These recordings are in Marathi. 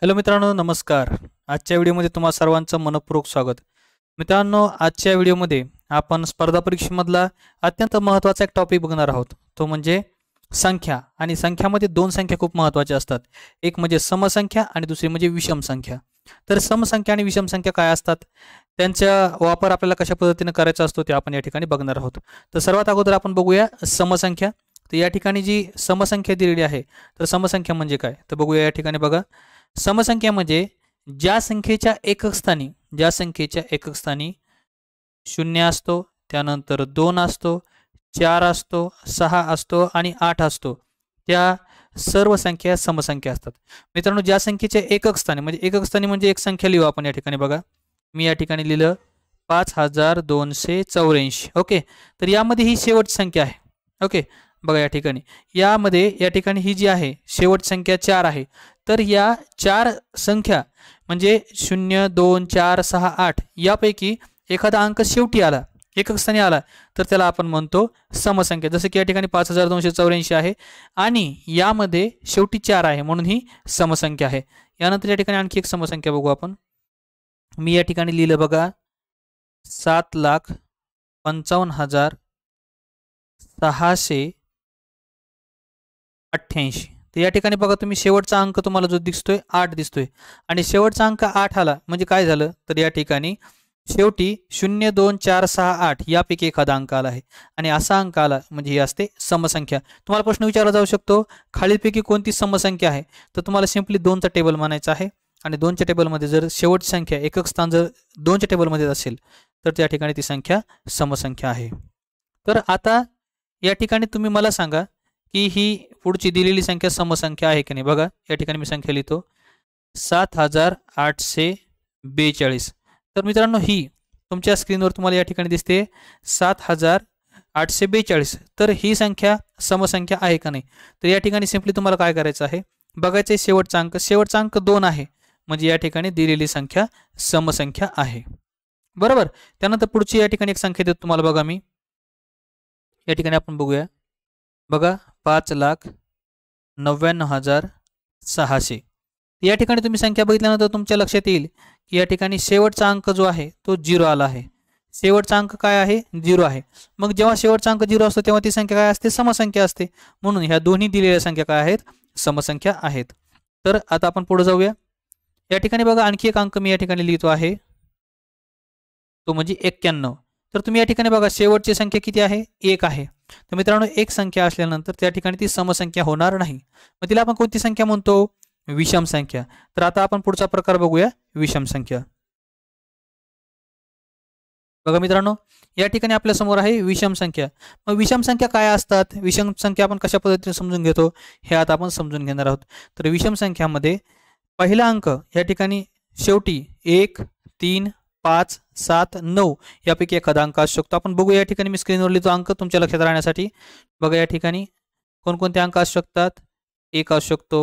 हॅलो मित्रांनो नमस्कार आजच्या व्हिडिओमध्ये तुम्हा सर्वांचं मनपूर्वक स्वागत मित्रांनो आजच्या व्हिडिओमध्ये आपण स्पर्धा परीक्षेमधला अत्यंत महत्त्वाचा एक टॉपिक बघणार आहोत तो म्हणजे संख्या आणि संख्यामध्ये दोन संख्या खूप महत्त्वाच्या असतात एक म्हणजे समसंख्या आणि दुसरी म्हणजे विषम संख्या तर समसंख्या आणि विषम संख्या काय असतात त्यांचा वापर आपल्याला कशा पद्धतीने करायचा असतो ते आपण या ठिकाणी बघणार आहोत तर सर्वात अगोदर आपण बघूया समसंख्या तर या ठिकाणी जी समसंख्या दिलेली आहे तर समसंख्या म्हणजे काय तर बघूया या ठिकाणी बघा समसंख्या म्हणजे ज्या संख्येच्या स्थानी ज्या संख्येच्या स्थानी शून्य असतो त्यानंतर दोन असतो चार असतो सहा असतो आणि आठ असतो त्या सर्व संख्या समसंख्या असतात मित्रांनो ज्या संख्येच्या स्थानी म्हणजे एकक स्थानी म्हणजे एक संख्या लिहू आपण या ठिकाणी बघा मी या ठिकाणी लिहिलं पाच हजार दोनशे चौऱ्याऐंशी ओके तर यामध्ये ही शेवटची संख्या आहे ओके बघा या ठिकाणी यामध्ये या ठिकाणी ही जी आहे शेवट संख्या चार आहे तर या चार संख्या म्हणजे शून्य दोन चार सहा आठ यापैकी एखादा अंक शेवटी आला एकक स्थानी आला तर त्याला आपण म्हणतो समसंख्या जसं की या ठिकाणी पाच हजार दोनशे चौऱ्याऐंशी आहे आणि यामध्ये शेवटी चार आहे म्हणून ही समसंख्या आहे यानंतर या ठिकाणी आणखी एक समसंख्या बघू आपण मी या ठिकाणी लिहिलं बघा सात लाख पंचावन्न हजार सहाशे अठ्ठ्याऐंशी तर या ठिकाणी बघा तुम्ही शेवटचा अंक तुम्हाला जो दिसतोय आठ दिसतोय आणि शेवटचा अंक आठ आला म्हणजे काय झालं तर या ठिकाणी शेवटी शून्य दोन चार सहा आठ यापैकी एखादा अंक आला आहे आणि असा अंक आला म्हणजे ही असते समसंख्या तुम्हाला प्रश्न विचारला जाऊ शकतो खालीलपैकी कोणती समसंख्या आहे तर तुम्हाला सिम्पली दोनचा टेबल म्हणायचा आहे आणि दोनच्या टेबलमध्ये जर शेवटची संख्या एकक स्थान जर दोनच्या टेबलमध्ये असेल तर त्या ठिकाणी ती संख्या समसंख्या आहे तर आता या ठिकाणी तुम्ही मला सांगा की ही पुढची दिलेली संख्या समसंख्या आहे की नाही बघा या ठिकाणी मी संख्या लिहितो सात हजार आठशे बेचाळीस तर मित्रांनो ही तुमच्या स्क्रीनवर तुम्हाला या ठिकाणी दिसते सात हजार आठशे बेचाळीस तर ही संख्या समसंख्या आहे का नाही तर या ठिकाणी सिम्पली तुम्हाला काय करायचं आहे बघायचं आहे शेवटचा अंक शेवटचा अंक दोन आहे म्हणजे या ठिकाणी दिलेली संख्या समसंख्या आहे बरोबर त्यानंतर पुढची या ठिकाणी एक संख्या देतो तुम्हाला बघा मी या ठिकाणी आपण बघूया बघा पाच लाख नव्याण्णव हजार सहाशे या ठिकाणी तुम्ही संख्या बघितल्यानंतर तुमच्या लक्षात येईल की या ठिकाणी शेवटचा अंक जो आहे तो झिरो आला आहे शेवटचा अंक काय आहे झिरो आहे मग जेव्हा शेवटचा अंक झिरो असतो तेव्हा ती संख्या काय असते समसंख्या असते म्हणून ह्या दोन्ही दिलेल्या संख्या काय आहेत समसंख्या आहेत तर आता आपण पुढे जाऊया या ठिकाणी बघा आणखी एक अंक मी या ठिकाणी लिहितो आहे तो म्हणजे एक्क्याण्णव तर तुम्ही या ठिकाणी बघा शेवटची संख्या किती आहे एक आहे तर मित्रांनो एक संख्या असल्यानंतर त्या ठिकाणी ती समसंख्या होणार नाही मग तिला आपण कोणती संख्या म्हणतो विषम संख्या तर आता आपण पुढचा प्रकार बघूया विषम संख्या बघा मित्रांनो या ठिकाणी आपल्या समोर आहे विषम संख्या मग विषम संख्या काय असतात विषम संख्या आपण कशा पद्धतीने समजून घेतो हे आता आपण समजून घेणार आहोत तर विषम संख्यामध्ये पहिला अंक या ठिकाणी शेवटी एक तीन पाच सात नऊ यापैकी एखादा अंक असू शकतो आपण बघू या ठिकाणी मी स्क्रीनवर लिहितो अंक तुमच्या लक्षात राहण्यासाठी बघा या ठिकाणी कोणकोणते अंक असू शकतात एक असू शकतो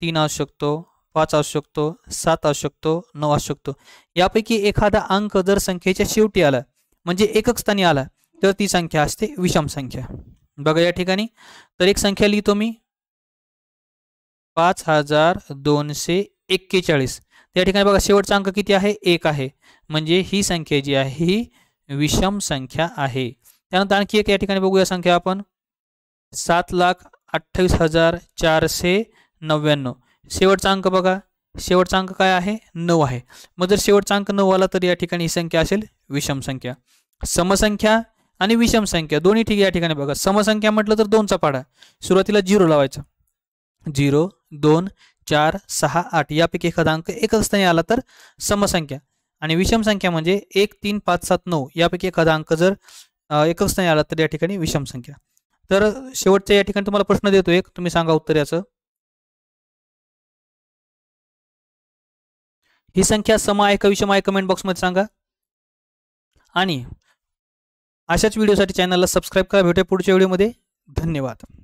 तीन असू शकतो पाच असू शकतो सात असू शकतो नऊ असू शकतो यापैकी एखादा अंक जर संख्येच्या शेवटी आला म्हणजे एकक स्थानी आला तर ती संख्या असते विषम संख्या बघा या ठिकाणी तर एक संख्या लिहितो मी पाच हजार दोनशे एक्केचाळीस त्या ठिकाणी बघा शेवटचा अंक किती आहे एक आहे म्हणजे ही संख्या जी आहे ही विषम संख्या आहे त्यानंतर आणखी एक या ठिकाणी बघूया संख्या आपण सात लाख अठ्ठावीस हजार चारशे नव्याण्णव शेवटचा अंक बघा शेवटचा अंक काय आहे नऊ आहे मग जर शेवटचा अंक नऊ आला तर या ठिकाणी ही संख्या असेल विषम संख्या समसंख्या आणि विषम संख्या दोन्ही ठीक या ठिकाणी बघा समसंख्या म्हटलं तर दोनचा पाडा सुरुवातीला झिरो लावायचा झिरो दोन चार सहा आठ यापैकी एखादा अंक एकच स्थानी आला तर समसंख्या आणि विषम संख्या म्हणजे एक तीन पाच सात नऊ यापैकी एखादा अंक जर एकच स्थानी आला तर या ठिकाणी विषम संख्या तर शेवटच्या या ठिकाणी तुम्हाला प्रश्न देतो एक तुम्ही सांगा उत्तर याचं ही संख्या सम आहे का विषम आहे कमेंट बॉक्समध्ये सांगा आणि अशाच व्हिडिओसाठी चॅनलला सबस्क्राईब करा भेटूया पुढच्या व्हिडिओमध्ये धन्यवाद